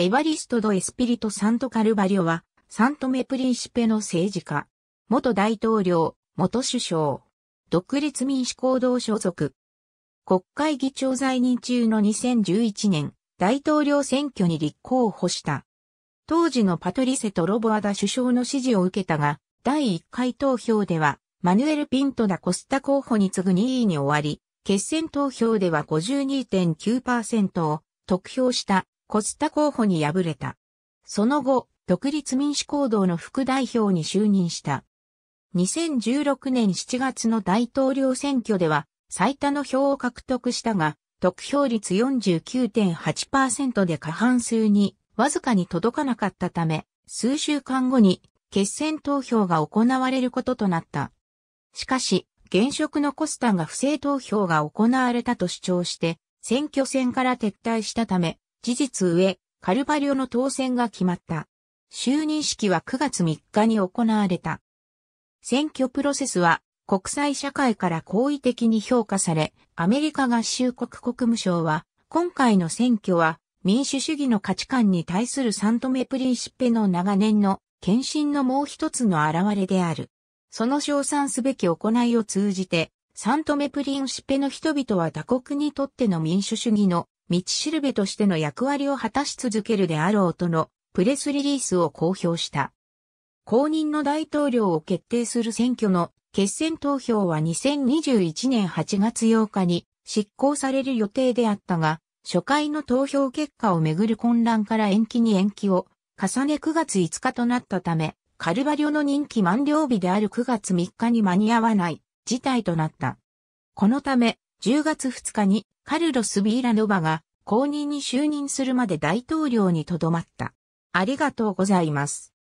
エヴァリスト・ド・エスピリト・サント・カルバリョは、サントメ・プリンシペの政治家、元大統領、元首相、独立民主行動所属、国会議長在任中の2011年、大統領選挙に立候補した。当時のパトリセとロボアダ首相の支持を受けたが、第1回投票では、マヌエル・ピント・ダ・コスタ候補に次ぐ2位に終わり、決選投票では52.9%を得票したコスタ候補に敗れた。その後、独立民主行動の副代表に就任した。2016年7月の大統領選挙では最多の票を獲得したが、得票率49.8%で過半数にわずかに届かなかったため、数週間後に決選投票が行われることとなった。しかし、現職のコスタが不正投票が行われたと主張して、選挙戦から撤退したため、事実上、カルバリオの当選が決まった。就任式は9月3日に行われた。選挙プロセスは国際社会から好意的に評価され、アメリカ合衆国国務省は、今回の選挙は民主主義の価値観に対するサントメプリンシッペの長年の献身のもう一つの現れである。その称賛すべき行いを通じて、サントメプリンシッペの人々は他国にとっての民主主義の道しるべとしての役割を果たし続けるであろうとのプレスリリースを公表した。公認の大統領を決定する選挙の決選投票は2021年8月8日に執行される予定であったが、初回の投票結果をめぐる混乱から延期に延期を重ね9月5日となったため、カルバリョの任期満了日である9月3日に間に合わない事態となった。このため、10月2日にカルロス・ビーラノバが後任に就任するまで大統領にとどまった。ありがとうございます。